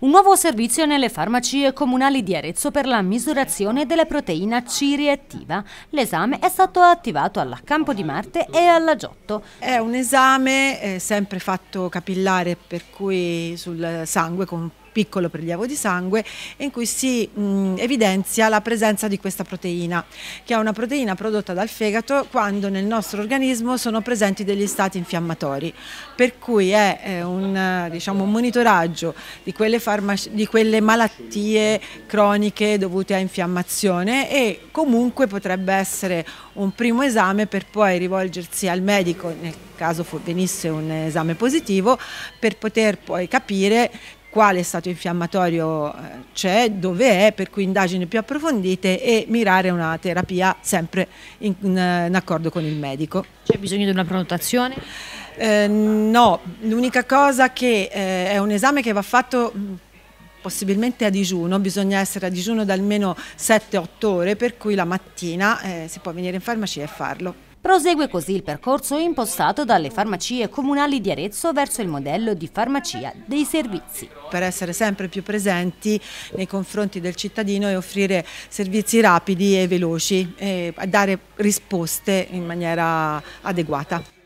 Un nuovo servizio nelle farmacie comunali di Arezzo per la misurazione della proteina C reattiva. L'esame è stato attivato alla Campo di Marte e alla Giotto. È un esame eh, sempre fatto capillare per cui sul sangue con piccolo prelievo di sangue in cui si mh, evidenzia la presenza di questa proteina, che è una proteina prodotta dal fegato quando nel nostro organismo sono presenti degli stati infiammatori, per cui è eh, un, diciamo, un, monitoraggio di quelle, di quelle malattie croniche dovute a infiammazione e comunque potrebbe essere un primo esame per poi rivolgersi al medico nel caso venisse un esame positivo per poter poi capire quale stato infiammatorio eh, c'è, dove è, per cui indagini più approfondite e mirare una terapia sempre in, in accordo con il medico. C'è bisogno di una prenotazione? Eh, no, l'unica cosa che eh, è un esame che va fatto mm, possibilmente a digiuno, bisogna essere a digiuno da almeno 7-8 ore, per cui la mattina eh, si può venire in farmacia e farlo. Prosegue così il percorso impostato dalle farmacie comunali di Arezzo verso il modello di farmacia dei servizi. Per essere sempre più presenti nei confronti del cittadino e offrire servizi rapidi e veloci e dare risposte in maniera adeguata.